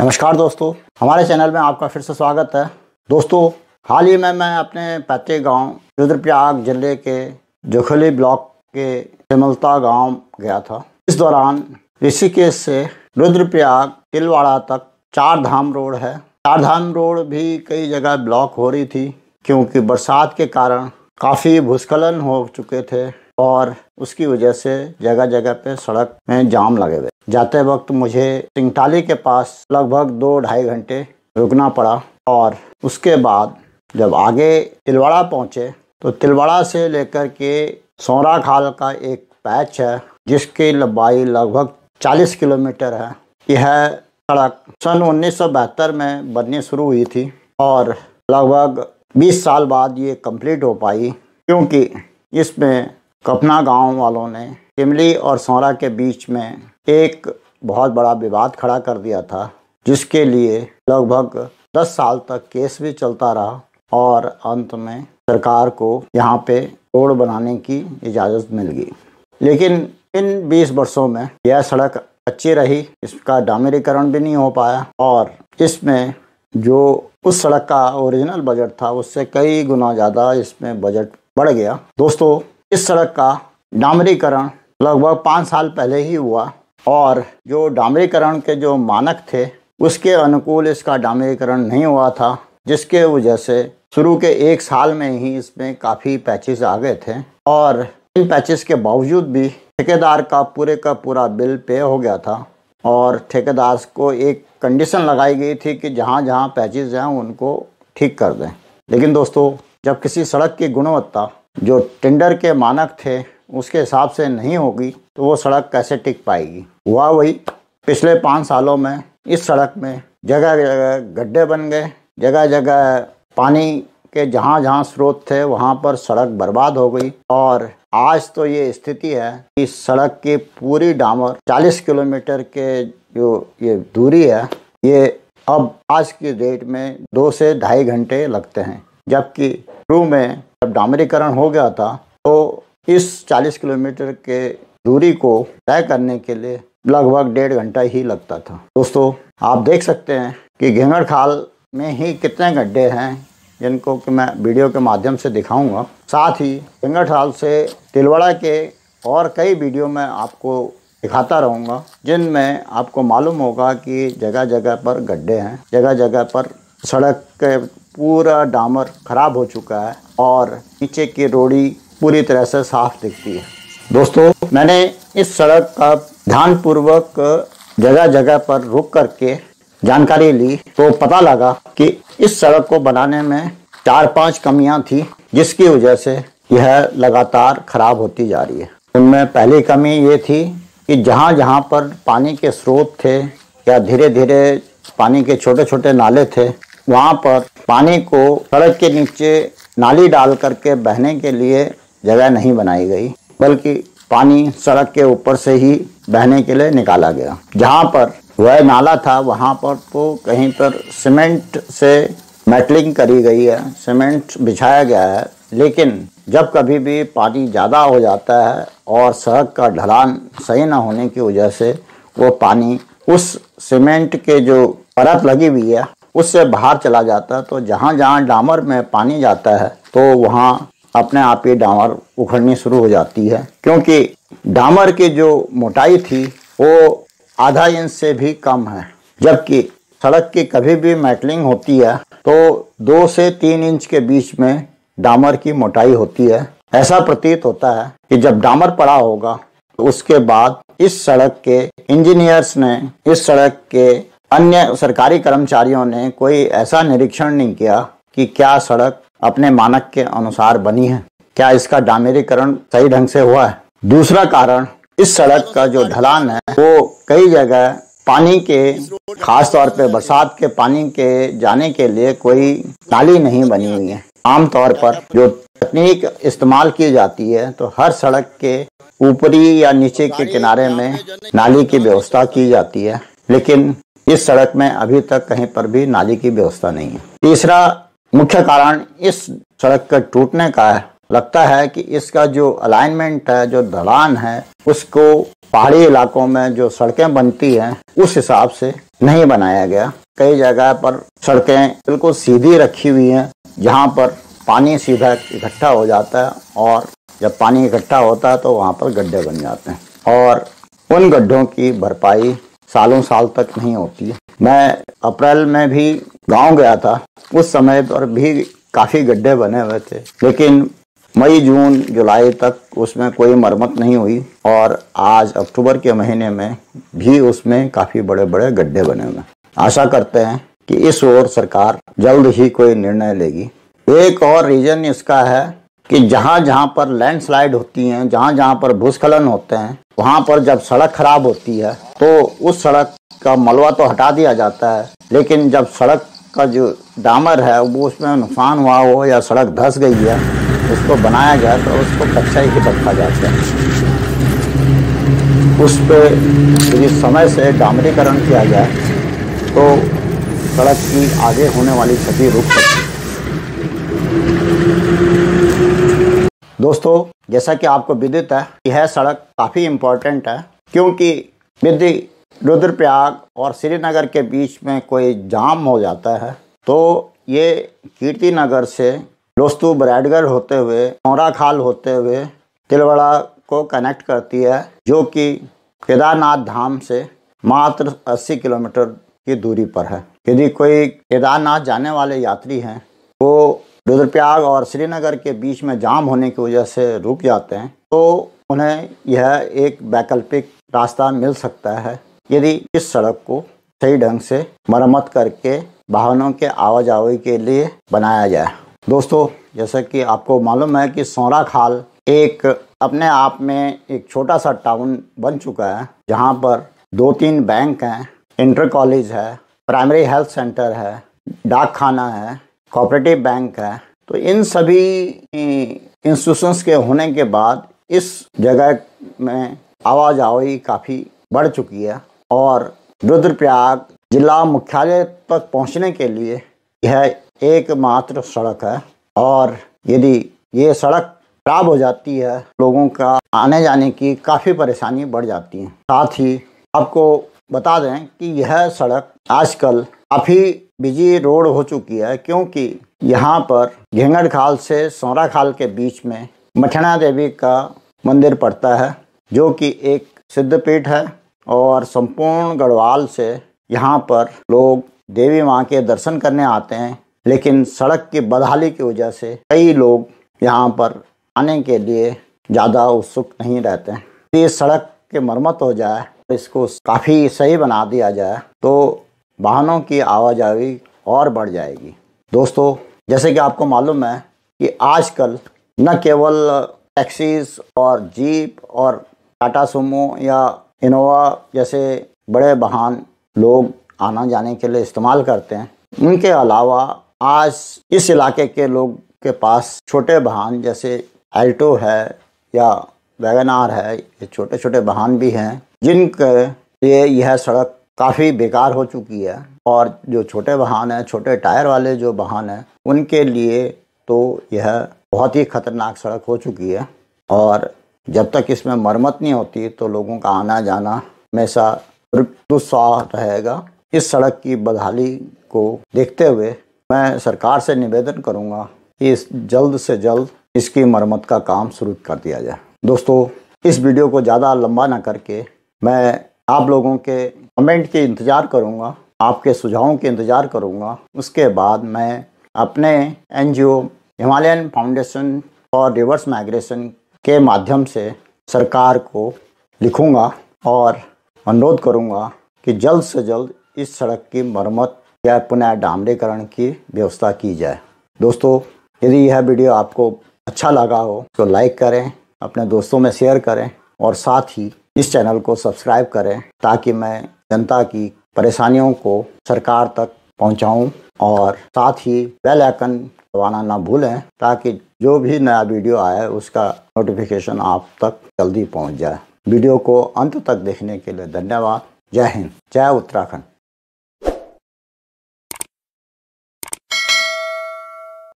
नमस्कार दोस्तों हमारे चैनल में आपका फिर से स्वागत है दोस्तों हाल ही में मैं अपने पैतृक गांव रुद्रप्रयाग जिले के जोखली ब्लॉक के सिमलता गांव गया था इस दौरान ऋषिकेश से रुद्रप्रयाग तिलवाड़ा तक चार धाम रोड है चार धाम रोड भी कई जगह ब्लॉक हो रही थी क्योंकि बरसात के कारण काफ़ी भूस्खलन हो चुके थे और उसकी वजह से जगह जगह पे सड़क में जाम लगे हुए जाते वक्त मुझे सिंगटाली के पास लगभग दो ढाई घंटे रुकना पड़ा और उसके बाद जब आगे तिलवाड़ा पहुँचे तो तिलवाड़ा से लेकर के सौरा खाल का एक पैच है जिसकी लंबाई लगभग 40 किलोमीटर है यह सड़क सन उन्नीस में बननी शुरू हुई थी और लगभग 20 साल बाद ये कंप्लीट हो पाई क्योंकि इसमें कपना गांव वालों ने इमली और सौरा के बीच में एक बहुत बड़ा विवाद खड़ा कर दिया था जिसके लिए लगभग 10 साल तक केस भी चलता रहा और अंत में सरकार को यहाँ पे रोड बनाने की इजाज़त मिल गई लेकिन इन 20 वर्षों में यह सड़क अच्छी रही इसका डामरीकरण भी नहीं हो पाया और इसमें जो उस सड़क का ओरिजिनल बजट था उससे कई गुना ज़्यादा इसमें बजट बढ़ गया दोस्तों इस सड़क का डामरीकरण लगभग पाँच साल पहले ही हुआ और जो डामरीकरण के जो मानक थे उसके अनुकूल इसका डामरीकरण नहीं हुआ था जिसके वजह से शुरू के एक साल में ही इसमें काफ़ी पैचेस आ गए थे और इन पैचेस के बावजूद भी ठेकेदार का पूरे का पूरा बिल पे हो गया था और ठेकेदार को एक कंडीशन लगाई गई थी कि जहाँ जहाँ पैचेस हैं उनको ठीक कर दें लेकिन दोस्तों जब किसी सड़क की गुणवत्ता जो टेंडर के मानक थे उसके हिसाब से नहीं होगी तो वो सड़क कैसे टिक पाएगी हुआ वही पिछले पाँच सालों में इस सड़क में जगह जगह गड्ढे बन गए जगह जगह पानी के जहाँ जहाँ स्रोत थे वहाँ पर सड़क बर्बाद हो गई और आज तो ये स्थिति है कि सड़क की पूरी डामर 40 किलोमीटर के जो ये दूरी है ये अब आज की डेट में दो से ढाई घंटे लगते हैं जबकि शुरू में जब डामरीकरण हो गया था तो इस 40 किलोमीटर के दूरी को तय करने के लिए लगभग डेढ़ घंटा ही लगता था दोस्तों आप देख सकते हैं कि घेंगड़ खाल में ही कितने गड्ढे हैं जिनको कि मैं वीडियो के माध्यम से दिखाऊंगा साथ ही घेंगड़ खाल से तिलवाड़ा के और कई वीडियो में आपको दिखाता रहूंगा जिनमें आपको मालूम होगा कि जगह जगह पर गड्ढे हैं जगह जगह पर सड़क के पूरा डामर खराब हो चुका है और नीचे की रोड़ी पूरी तरह से साफ दिखती है दोस्तों मैंने इस सड़क का ध्यानपूर्वक जगह जगह पर रुक करके जानकारी ली तो पता लगा कि इस सड़क को बनाने में चार पांच कमियां थी जिसकी वजह से यह लगातार खराब होती जा रही है उनमें पहली कमी ये थी कि जहाँ जहाँ पर पानी के स्रोत थे या धीरे धीरे पानी के छोटे छोटे नाले थे वहाँ पर पानी को सड़क के नीचे नाली डाल करके बहने के लिए जगह नहीं बनाई गई बल्कि पानी सड़क के ऊपर से ही बहने के लिए निकाला गया जहाँ पर वह नाला था वहाँ पर तो कहीं पर सीमेंट से मेटलिंग करी गई है सीमेंट बिछाया गया है लेकिन जब कभी भी पानी ज़्यादा हो जाता है और सड़क का ढलान सही ना होने की वजह से वो पानी उस सीमेंट के जो परत लगी हुई है उससे बाहर चला जाता है तो जहाँ जहाँ डामर में पानी जाता है तो वहाँ अपने आप ही डामर उखड़नी शुरू हो जाती है क्योंकि डामर की जो मोटाई थी वो आधा इंच से भी कम है जबकि सड़क की कभी भी मैटलिंग होती है तो दो से तीन इंच के बीच में डामर की मोटाई होती है ऐसा प्रतीत होता है कि जब डामर पड़ा होगा तो उसके बाद इस सड़क के इंजीनियर्स ने इस सड़क के अन्य सरकारी कर्मचारियों ने कोई ऐसा निरीक्षण नहीं किया कि क्या सड़क अपने मानक के अनुसार बनी है क्या इसका डामेरीकरण सही ढंग से हुआ है दूसरा कारण इस सड़क का जो ढलान है वो कई जगह पानी के खास तौर पे बरसात के पानी के जाने के लिए कोई नाली नहीं बनी हुई है आमतौर पर जो तकनीक इस्तेमाल की जाती है तो हर सड़क के ऊपरी या नीचे के किनारे में नाली की व्यवस्था की जाती है लेकिन इस सड़क में अभी तक कहीं पर भी नाली की व्यवस्था नहीं है तीसरा मुख्य कारण इस सड़क के टूटने का है लगता है कि इसका जो अलाइनमेंट है जो ढलान है उसको पहाड़ी इलाकों में जो सड़कें बनती हैं उस हिसाब से नहीं बनाया गया कई जगह पर सड़कें बिल्कुल सीधी रखी हुई हैं जहाँ पर पानी सीधा इकट्ठा हो जाता है और जब पानी इकट्ठा होता है तो वहाँ पर गड्ढे बन जाते हैं और उन गड्ढों की भरपाई सालों साल तक नहीं होती है मैं अप्रैल में भी गांव गया था उस समय पर भी काफ़ी गड्ढे बने हुए थे लेकिन मई जून जुलाई तक उसमें कोई मरम्मत नहीं हुई और आज अक्टूबर के महीने में भी उसमें काफ़ी बड़े बड़े गड्ढे बने हुए आशा करते हैं कि इस ओर सरकार जल्द ही कोई निर्णय लेगी एक और रीजन इसका है कि जहां जहां पर लैंडस्लाइड होती हैं जहां जहाँ पर भूस्खलन होते हैं वहाँ पर जब सड़क खराब होती है तो उस सड़क का मलबा तो हटा दिया जाता है लेकिन जब सड़क का जो डामर है वो उसमें नुकसान हुआ हो या सड़क धस गई है उसको बनाया जाए तो उसको कच्चा ही रखा जाता है उस पर समय से डामरीकरण किया जाए तो सड़क की आगे होने वाली क्षति रुक सकती है दोस्तों जैसा कि आपको विदित है यह सड़क काफ़ी इम्पोर्टेंट है क्योंकि यदि रुद्रप्रयाग और श्रीनगर के बीच में कोई जाम हो जाता है तो ये कीर्ति नगर से दोस्तों बरैडगढ़ होते हुए नौरा होते हुए तिलवाड़ा को कनेक्ट करती है जो कि केदारनाथ धाम से मात्र 80 किलोमीटर की दूरी पर है यदि कोई केदारनाथ जाने वाले यात्री हैं वो रुद्रप्रयाग और श्रीनगर के बीच में जाम होने की वजह से रुक जाते हैं तो उन्हें यह एक वैकल्पिक रास्ता मिल सकता है यदि इस सड़क को सही ढंग से मरम्मत करके वाहनों के आवाजाही के लिए बनाया जाए दोस्तों जैसा कि आपको मालूम है कि सौरा खाल एक अपने आप में एक छोटा सा टाउन बन चुका है जहाँ पर दो तीन बैंक हैं इंटर कॉलेज है प्राइमरी हेल्थ सेंटर है डाक खाना है कोऑपरेटिव बैंक है तो इन सभी इंस्टीट्यूशंस के होने के बाद इस जगह में आवाज आवाजाही काफ़ी बढ़ चुकी है और रुद्रप्रयाग जिला मुख्यालय तक पहुंचने के लिए यह एकमात्र सड़क है और यदि ये सड़क खराब हो जाती है लोगों का आने जाने की काफ़ी परेशानी बढ़ जाती है साथ ही आपको बता दें कि यह सड़क आजकल काफ़ी बिजी रोड हो चुकी है क्योंकि यहाँ पर घेंगड़ खाल से सौरा खाल के बीच में मठना देवी का मंदिर पड़ता है जो कि एक सिद्ध पीठ है और संपूर्ण गढ़वाल से यहाँ पर लोग देवी माँ के दर्शन करने आते हैं लेकिन सड़क की बदहाली की वजह से कई लोग यहाँ पर आने के लिए ज़्यादा उत्सुक नहीं रहते हैं ये सड़क के मरम्मत हो जाए इसको काफ़ी सही बना दिया जाए तो वाहनों की आवाजाही और बढ़ जाएगी दोस्तों जैसे कि आपको मालूम है कि आजकल न केवल टैक्सीज और जीप और टाटा सुमो या इनोवा जैसे बड़े वाहन लोग आना जाने के लिए इस्तेमाल करते हैं उनके अलावा आज इस इलाके के लोग के पास छोटे वाहन जैसे अल्टो है या वैगन आर है ये छोटे छोटे वाहन भी हैं जिनके लिए यह सड़क काफ़ी बेकार हो चुकी है और जो छोटे वाहन हैं छोटे टायर वाले जो वाहन हैं उनके लिए तो यह बहुत ही खतरनाक सड़क हो चुकी है और जब तक इसमें मरम्मत नहीं होती तो लोगों का आना जाना हमेशा दुस्साह रहेगा इस सड़क की बदहाली को देखते हुए मैं सरकार से निवेदन करूंगा कि इस जल्द से जल्द इसकी मरम्मत का काम शुरू कर दिया जाए दोस्तों इस वीडियो को ज़्यादा लंबा ना करके मैं आप लोगों के कमेंट के इंतज़ार करूँगा आपके सुझावों के इंतज़ार करूँगा उसके बाद मैं अपने एन हिमालयन फाउंडेशन और रिवर्स माइग्रेशन के माध्यम से सरकार को लिखूँगा और अनुरोध करूँगा कि जल्द से जल्द इस सड़क की मरम्मत या पुनः डामरीकरण की व्यवस्था की जाए दोस्तों यदि यह वीडियो आपको अच्छा लगा हो तो लाइक करें अपने दोस्तों में शेयर करें और साथ ही इस चैनल को सब्सक्राइब करें ताकि मैं जनता की परेशानियों को सरकार तक पहुंचाऊं और साथ ही बेल आइकन दबाना ना भूलें ताकि जो भी नया वीडियो आए उसका नोटिफिकेशन आप तक जल्दी पहुंच जाए वीडियो को अंत तक देखने के लिए धन्यवाद जय हिंद जय उत्तराखंड